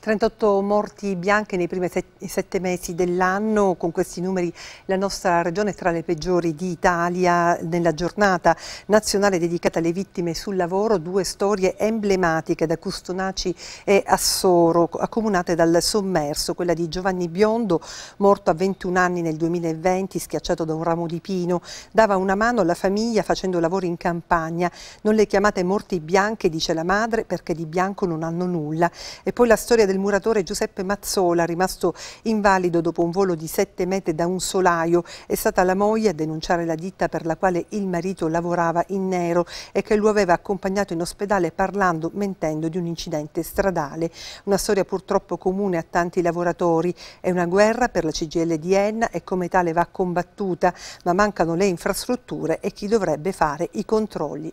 38 morti bianche nei primi sette mesi dell'anno, con questi numeri la nostra regione è tra le peggiori d'Italia. Nella giornata nazionale dedicata alle vittime sul lavoro, due storie emblematiche da Custonaci e Assoro, accomunate dal sommerso, quella di Giovanni Biondo, morto a 21 anni nel 2020, schiacciato da un ramo di pino, dava una mano alla famiglia facendo lavori in campagna. Non le chiamate morti bianche, dice la madre, perché di bianco non hanno nulla. E poi la storia del muratore Giuseppe Mazzola, rimasto invalido dopo un volo di 7 metri da un solaio. È stata la moglie a denunciare la ditta per la quale il marito lavorava in nero e che lo aveva accompagnato in ospedale parlando, mentendo di un incidente stradale. Una storia purtroppo comune a tanti lavoratori. È una guerra per la CGL di Enna e come tale va combattuta, ma mancano le infrastrutture e chi dovrebbe fare i controlli